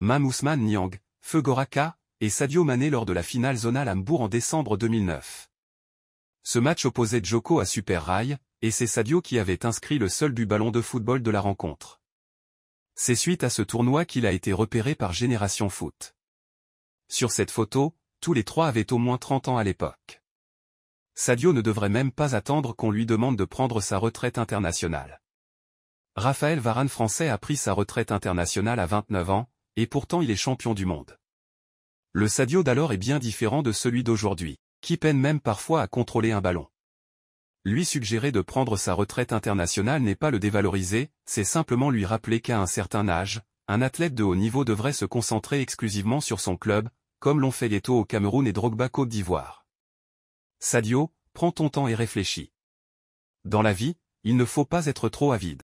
Mamousman Niang, et Sadio Mané lors de la finale zonale à en décembre 2009. Ce match opposait Joko à Super Rail, et c'est Sadio qui avait inscrit le seul but ballon de football de la rencontre. C'est suite à ce tournoi qu'il a été repéré par Génération Foot. Sur cette photo, tous les trois avaient au moins 30 ans à l'époque. Sadio ne devrait même pas attendre qu'on lui demande de prendre sa retraite internationale. Raphaël Varane français a pris sa retraite internationale à 29 ans, et pourtant il est champion du monde. Le Sadio d'alors est bien différent de celui d'aujourd'hui, qui peine même parfois à contrôler un ballon. Lui suggérer de prendre sa retraite internationale n'est pas le dévaloriser, c'est simplement lui rappeler qu'à un certain âge, un athlète de haut niveau devrait se concentrer exclusivement sur son club, comme l'ont fait Leto au Cameroun et Drogba Côte d'Ivoire. Sadio, prends ton temps et réfléchis. Dans la vie, il ne faut pas être trop avide.